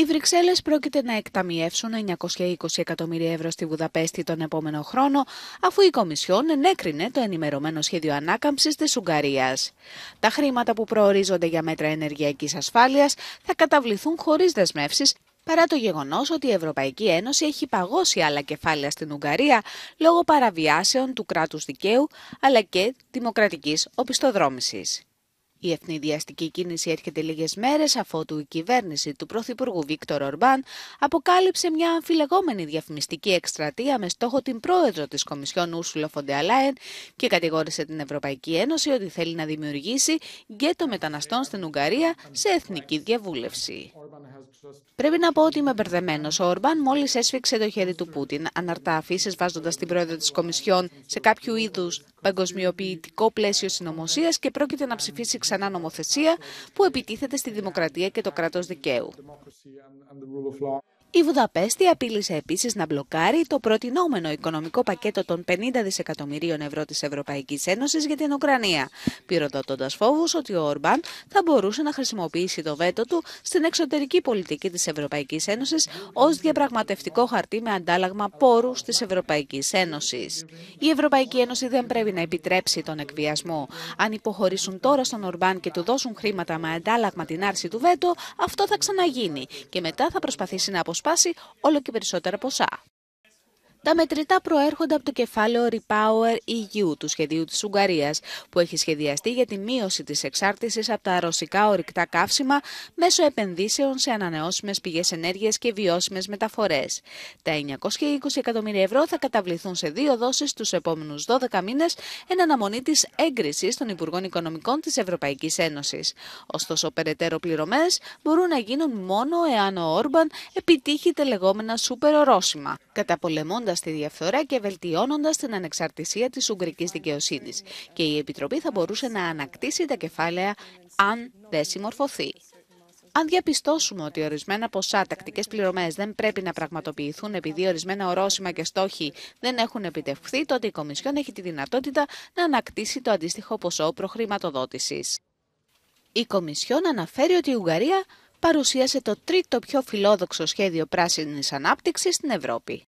Οι Βρυξέλλες πρόκειται να εκταμιεύσουν 920 εκατομμύρια ευρώ στη Βουδαπέστη τον επόμενο χρόνο, αφού η Κομισιόν ενέκρινε το ενημερωμένο σχέδιο ανάκαμψης της Ουγγαρίας. Τα χρήματα που προορίζονται για μέτρα ενεργειακής ασφάλειας θα καταβληθούν χωρίς δεσμεύσεις παρά το γεγονός ότι η Ευρωπαϊκή Ένωση έχει παγώσει άλλα κεφάλαια στην Ουγγαρία λόγω παραβιάσεων του κράτους δικαίου αλλά και δημοκρατικής οπισθοδρόμησης. Η εθνιδιαστική κίνηση έρχεται λίγες μέρες αφότου η κυβέρνηση του Πρωθυπουργού Βίκτορ Ορμπάν αποκάλυψε μια αμφιλεγόμενη διαφημιστική εκστρατεία με στόχο την πρόεδρο της Κομισιόν Ούρσουλο Φοντεαλάεν και κατηγόρησε την Ευρωπαϊκή Ένωση ότι θέλει να δημιουργήσει γκέτο μεταναστών στην Ουγγαρία σε εθνική διαβούλευση. Πρέπει να πω ότι είμαι μπερδεμένος. Ο Ορμπάν μόλις έσφιξε το χέρι του Πούτιν, αναρτά αφήσεις βάζοντας την πρόεδρο της Κομισιόν σε κάποιο είδους παγκοσμιοποιητικό πλαίσιο συνωμοσίας και πρόκειται να ψηφίσει ξανά νομοθεσία που επιτίθεται στη δημοκρατία και το κράτος δικαίου. Η Βουδαπέστη απείλησε επίσης να μπλοκάρει το προτινόμενο οικονομικό πακέτο των 50 δισεκατομμυρίων ευρώ της Ευρωπαϊκής Ένωσης για την Ουκρανία, πυροδοτώντας φόβους ότι ο Ορμπάν θα μπορούσε να χρησιμοποιήσει το βέτο του στην εξωτερική πολιτική της Ευρωπαϊκής Ένωσης ως διαπραγματευτικό χαρτί με αντάλλαγμα πόρους της Ευρωπαϊκής Ένωσης. Η Ευρωπαϊκή Ένωση δεν πρέπει να επιτρέψει τον εκβιασμό. Αν υποχωρήσουν τώρα στον Ορμπάν και του δώσουν χρήματα με αντάλλαγμα την άρση του βέτο, αυτό θα ξαναγίνει και μετά θα προσπαθήσει να αποσπάσει όλο και περισσότερα ποσά. Τα μετρητά προέρχονται από το κεφάλαιο Repower EU του σχεδίου της Ουγγαρίας, που έχει σχεδιαστεί για τη μείωση της εξάρτησης από τα ρωσικά ορυκτά καύσιμα μέσω επενδύσεων σε ανανεώσιμες πηγές ενέργειας και βιώσιμες μεταφορές. Τα 920 εκατομμύρια ευρώ θα καταβληθούν σε δύο δόσεις τους επόμενους 12 μήνες εν αναμονή της έγκρισης των Υπουργών Οικονομικών της Ευρωπαϊκής Ένωσης. Ωστόσο, περαιτέρω πληρωμές μπορούν να γίνουν μόνο εάν ο Όρμπαν επιτύχει τα λεγόμενα σούπερ ορόσημα, Καταπολεμώντας στη διαφθορά και βελτιώνοντας την ανεξαρτησία της Ουγγρικής δικαιοσύνης. Και η Επιτροπή θα μπορούσε να ανακτήσει τα κεφάλαια αν δεν συμμορφωθεί. Αν διαπιστώσουμε ότι ορισμένα ποσά τακτικές πληρωμές δεν πρέπει να πραγματοποιηθούν επειδή ορισμένα ορόσημα και στόχοι δεν έχουν επιτευχθεί, τότε η Κομισιόν έχει τη δυνατότητα να ανακτήσει το αντίστοιχο ποσό προχρηματοδότησης. Η Κομισιόν αναφέρει ότι η Ουγγαρία παρουσίασε το τρίτο πιο φιλόδοξο σχέδιο πράσινης ανάπτυξης στην Ευρώπη.